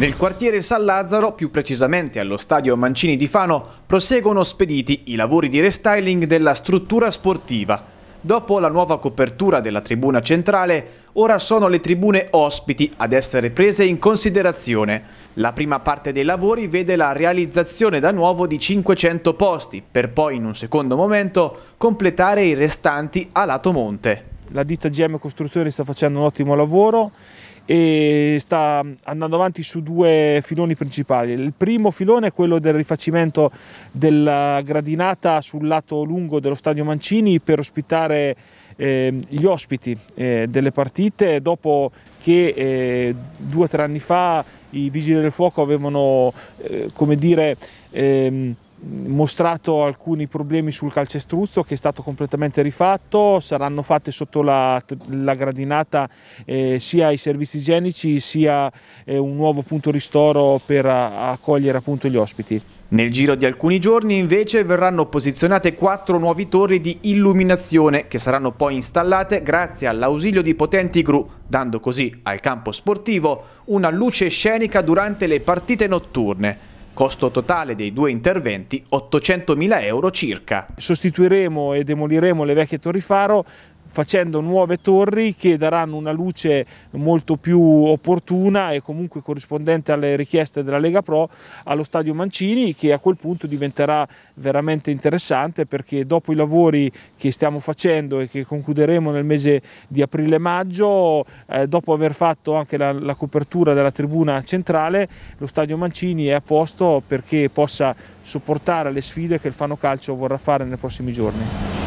Nel quartiere San Lazzaro, più precisamente allo stadio Mancini di Fano, proseguono spediti i lavori di restyling della struttura sportiva. Dopo la nuova copertura della tribuna centrale, ora sono le tribune ospiti ad essere prese in considerazione. La prima parte dei lavori vede la realizzazione da nuovo di 500 posti, per poi in un secondo momento completare i restanti a lato monte. La ditta GM Costruzioni sta facendo un ottimo lavoro e sta andando avanti su due filoni principali. Il primo filone è quello del rifacimento della gradinata sul lato lungo dello stadio Mancini per ospitare eh, gli ospiti eh, delle partite dopo che eh, due o tre anni fa i vigili del fuoco avevano, eh, come dire, ehm, mostrato alcuni problemi sul calcestruzzo che è stato completamente rifatto, saranno fatte sotto la, la gradinata eh, sia i servizi igienici sia eh, un nuovo punto ristoro per accogliere appunto gli ospiti. Nel giro di alcuni giorni invece verranno posizionate quattro nuove torri di illuminazione che saranno poi installate grazie all'ausilio di potenti gru, dando così al campo sportivo una luce scenica durante le partite notturne. Costo totale dei due interventi 800.000 euro circa. Sostituiremo e demoliremo le vecchie torri faro facendo nuove torri che daranno una luce molto più opportuna e comunque corrispondente alle richieste della Lega Pro allo stadio Mancini che a quel punto diventerà veramente interessante perché dopo i lavori che stiamo facendo e che concluderemo nel mese di aprile-maggio, eh, dopo aver fatto anche la, la copertura della tribuna centrale, lo stadio Mancini è a posto perché possa sopportare le sfide che il Fano Calcio vorrà fare nei prossimi giorni.